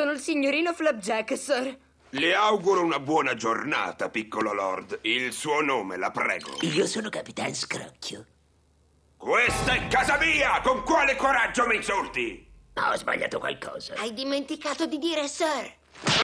sono il signorino Flapjack, sir. Le auguro una buona giornata, piccolo Lord. Il suo nome, la prego. Io sono Capitan Scrocchio. Questa è casa mia! Con quale coraggio mi insulti? ho sbagliato qualcosa. Hai dimenticato di dire, sir.